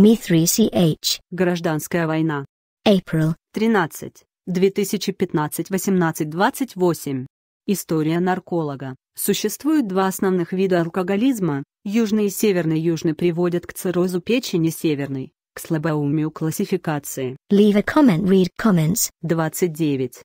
Me3CH. Гражданская война. April. 13. 2015-18-28. История нарколога. Существует два основных вида алкоголизма. Южный и северный южный приводят к циррозу печени северный, к слабоумию классификации. Leave a comment, read comments. 29.